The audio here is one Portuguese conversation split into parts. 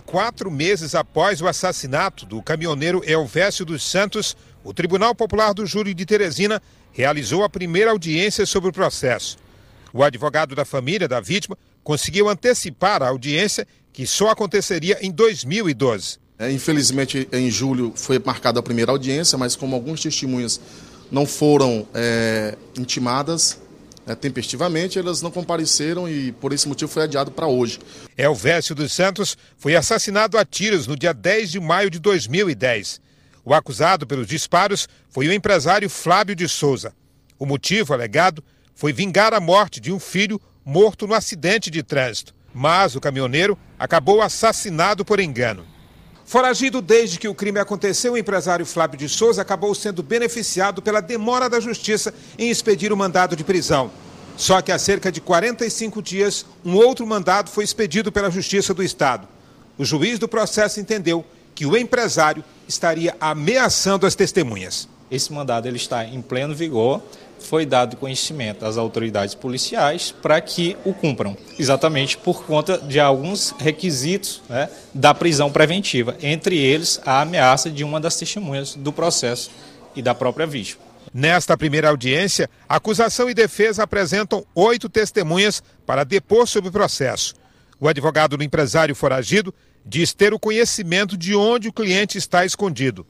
34 meses após o assassinato do caminhoneiro Elvésio dos Santos, o Tribunal Popular do Júri de Teresina realizou a primeira audiência sobre o processo. O advogado da família da vítima conseguiu antecipar a audiência, que só aconteceria em 2012. É, infelizmente, em julho foi marcada a primeira audiência, mas como alguns testemunhas não foram é, intimadas, né, tempestivamente, elas não compareceram e por esse motivo foi adiado para hoje. Elvésio dos Santos foi assassinado a tiros no dia 10 de maio de 2010. O acusado pelos disparos foi o empresário Flávio de Souza. O motivo alegado foi vingar a morte de um filho morto no acidente de trânsito, mas o caminhoneiro acabou assassinado por engano. Foragido desde que o crime aconteceu, o empresário Flávio de Souza acabou sendo beneficiado pela demora da justiça em expedir o mandado de prisão. Só que há cerca de 45 dias, um outro mandado foi expedido pela Justiça do Estado. O juiz do processo entendeu que o empresário estaria ameaçando as testemunhas. Esse mandado ele está em pleno vigor, foi dado conhecimento às autoridades policiais para que o cumpram, exatamente por conta de alguns requisitos né, da prisão preventiva, entre eles a ameaça de uma das testemunhas do processo e da própria vítima. Nesta primeira audiência, acusação e defesa apresentam oito testemunhas para depor sobre o processo. O advogado do empresário foragido diz ter o conhecimento de onde o cliente está escondido.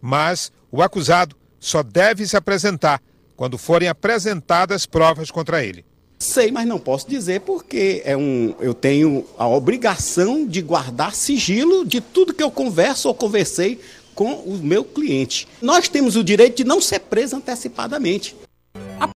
Mas o acusado só deve se apresentar quando forem apresentadas provas contra ele. Sei, mas não posso dizer porque é um, eu tenho a obrigação de guardar sigilo de tudo que eu converso ou conversei com o meu cliente. Nós temos o direito de não ser preso antecipadamente.